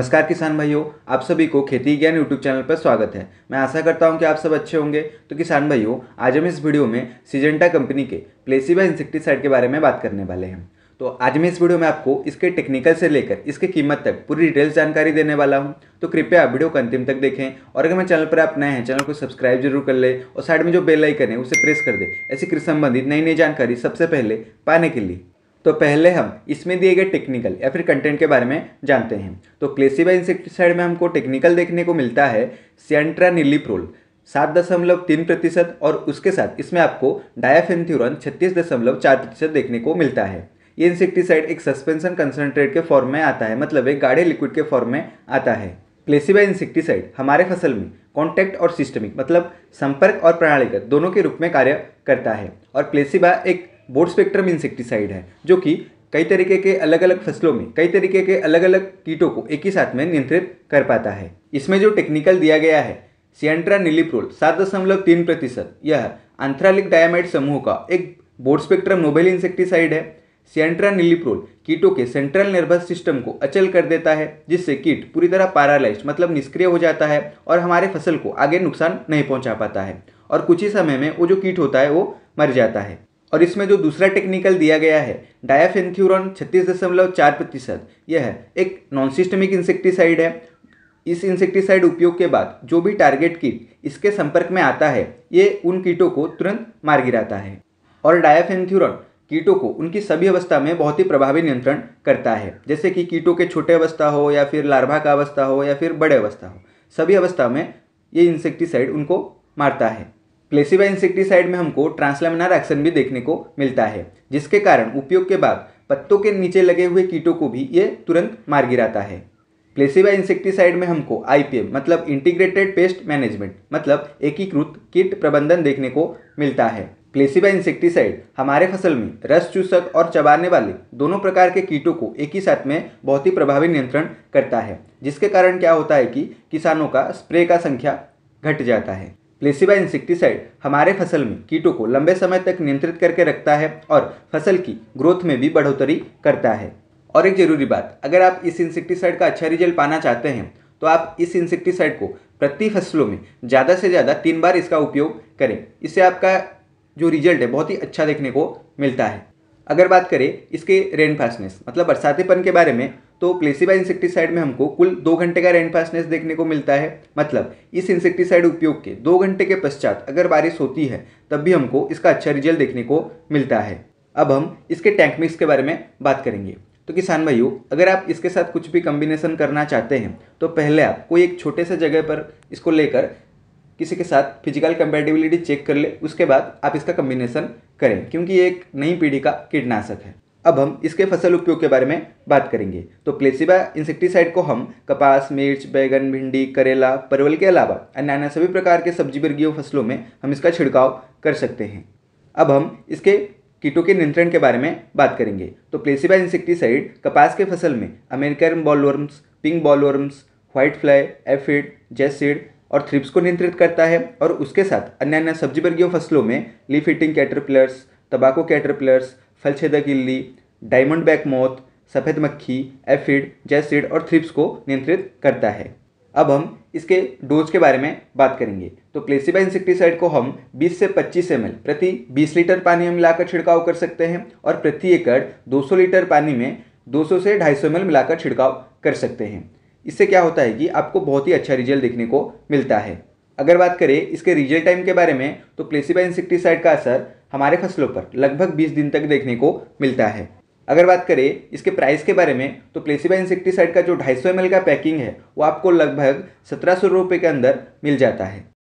नमस्कार किसान भाइयों आप सभी को खेती ज्ञान यूट्यूब चैनल पर स्वागत है मैं आशा करता हूं कि आप सब अच्छे होंगे तो किसान भाइयों आज हम इस वीडियो में सिजेंटा कंपनी के प्लेसिबा इंसेक्टिसाइड के बारे में बात करने वाले हैं तो आज मैं इस वीडियो में आपको इसके टेक्निकल से लेकर इसके कीमत तक पूरी डिटेल्स जानकारी देने वाला हूँ तो कृपया वीडियो को अंतिम तक देखें और अगर मैं चैनल पर आप नए हैं चैनल को सब्सक्राइब जरूर कर ले और साइड में जो बेल आइकन है उसे प्रेस कर दे ऐसी कृषि संबंधित नई नई जानकारी सबसे पहले पाने के लिए तो पहले हम इसमें दिए गए टेक्निकल या फिर कंटेंट के बारे में जानते हैं तो क्लेसिबा इंसेक्टिसाइड में हमको टेक्निकल देखने को मिलता है निलिप्रोल सात दशमलव तीन प्रतिशत और उसके साथ इसमें आपको डायाफेन्थ्यूरन छत्तीस दशमलव चार प्रतिशत देखने को मिलता है ये इंसेक्टिसाइड एक सस्पेंशन कंसनट्रेट के फॉर्म में आता है मतलब एक गाढ़े लिक्विड के फॉर्म में आता है प्लेसिबा इंसेक्टिसाइड हमारे फसल में कॉन्टैक्ट और सिस्टमिक मतलब संपर्क और प्रणालीगत दोनों के रूप में कार्य करता है और प्लेसिबा एक बोर्ड स्पेक्ट्रम इंसेक्टिसाइड है जो कि कई तरीके के अलग अलग फसलों में कई तरीके के अलग अलग कीटों को एक ही साथ में नियंत्रित कर पाता है इसमें जो टेक्निकल दिया गया है सियंट्रा निलिप्रोल सात दशमलव तीन प्रतिशत यह आंथ्रालिक डायामाइट समूह का एक बोर्ड स्पेक्ट्रम नोबेल इंसेक्टिसाइड है सियंट्रा निलिप्रोल कीटों के सेंट्रल नर्वस सिस्टम को अचल कर देता है जिससे कीट पूरी तरह पैरालाइज मतलब निष्क्रिय हो जाता है और हमारे फसल को आगे नुकसान नहीं पहुंचा पाता है और कुछ ही समय में वो जो कीट होता है वो मर जाता है और इसमें जो दूसरा टेक्निकल दिया गया है डायाफेंथ्यूरॉन छत्तीस दशमलव चार प्रतिशत यह है एक नॉन सिस्टमिक इंसेक्टिसाइड है इस इंसेक्टिसाइड उपयोग के बाद जो भी टारगेट कीट इसके संपर्क में आता है ये उन कीटों को तुरंत मार गिराता है और डायाफेंथ्यूरॉन कीटों को उनकी सभी अवस्था में बहुत ही प्रभावी नियंत्रण करता है जैसे कि कीटों के छोटे अवस्था हो या फिर लार्भा का अवस्था हो या फिर बड़े अवस्था हो सभी अवस्था में ये इंसेक्टिसाइड उनको मारता है प्लेसिबा इंसेक्टिसाइड में हमको ट्रांसलेमिनार एक्शन भी देखने को मिलता है जिसके कारण उपयोग के बाद पत्तों के नीचे लगे हुए कीटों को भी ये तुरंत मार गिराता है प्लेसिबा इंसेक्टिसाइड में हमको आईपीएम मतलब इंटीग्रेटेड पेस्ट मैनेजमेंट मतलब एकीकृत कीट प्रबंधन देखने को मिलता है प्लेसिबा इंसेक्टिसाइड हमारे फसल में रस चूसक और चबाने वाले दोनों प्रकार के कीटों को एक ही साथ में बहुत ही प्रभावी नियंत्रण करता है जिसके कारण क्या होता है कि किसानों का स्प्रे का संख्या घट जाता है प्लेसिबा इंसेक्टिसाइड हमारे फसल में कीटों को लंबे समय तक नियंत्रित करके रखता है और फसल की ग्रोथ में भी बढ़ोतरी करता है और एक ज़रूरी बात अगर आप इस इंसेक्टिसाइड का अच्छा रिजल्ट पाना चाहते हैं तो आप इस इंसेक्टिसाइड को प्रति फसलों में ज़्यादा से ज़्यादा तीन बार इसका उपयोग करें इससे आपका जो रिजल्ट है बहुत ही अच्छा देखने को मिलता है अगर बात करें इसके रेनफास्टनेस मतलब बरसातीपन के बारे में तो प्लेसिबा इंसेक्टिसाइड में हमको कुल दो घंटे का रेन फास्टनेस देखने को मिलता है मतलब इस इंसेक्टिसाइड उपयोग के दो घंटे के पश्चात अगर बारिश होती है तब भी हमको इसका अच्छा रिजल्ट देखने को मिलता है अब हम इसके टैंक मिक्स के बारे में बात करेंगे तो किसान भाइयों अगर आप इसके साथ कुछ भी कम्बिनेशन करना चाहते हैं तो पहले आप कोई एक छोटे से जगह पर इसको लेकर किसी के साथ फिजिकल कंपेटिबिलिटी चेक कर ले उसके बाद आप इसका कम्बिनेशन करें क्योंकि ये एक नई पीढ़ी का कीटनाशक है अब हम इसके फसल उपयोग के बारे में बात करेंगे तो प्लेसिबा इंसेक्टिसाइड को हम कपास मिर्च बैगन भिंडी करेला परवल के अलावा अन्य अन्य सभी प्रकार के सब्जी वर्गीय फसलों में हम इसका छिड़काव कर सकते हैं अब हम इसके कीटों के नियंत्रण के बारे में बात करेंगे तो प्लेसिबा इंसेक्टिसाइड कपास के फसल में American bollworms pink bollworms whitefly aphid jassid और थ्रिप्स को नियंत्रित करता है और उसके साथ अन्य अन्य सब्जी वर्गीय फसलों में लीफ ईटिंग कैटरपिलर्स तंबाकू कैटरपिलर्स फलछेदक इल्ली डायमंड बैक मौत सफ़ेद मक्खी एफिड जैसिड और थ्रिप्स को नियंत्रित करता है अब हम इसके डोज के बारे में बात करेंगे तो क्लेसिबा इंसेक्टिसाइड को हम 20 से 25 एम प्रति 20 लीटर पानी में मिलाकर छिड़काव कर सकते हैं और प्रति एकड़ 200 लीटर पानी में 200 से 250 एम मिलाकर छिड़काव कर सकते हैं इससे क्या होता है कि आपको बहुत ही अच्छा रिजल्ट देखने को मिलता है अगर बात करें इसके रिजल्ट टाइम के बारे में तो क्लेसिबा इंसेक्टिसाइड का असर हमारे फसलों पर लगभग 20 दिन तक देखने को मिलता है अगर बात करें इसके प्राइस के बारे में तो प्लेसिबा इंसेक्टिसाइड का जो ढाई सौ का पैकिंग है वो आपको लगभग सत्रह सौ रुपये के अंदर मिल जाता है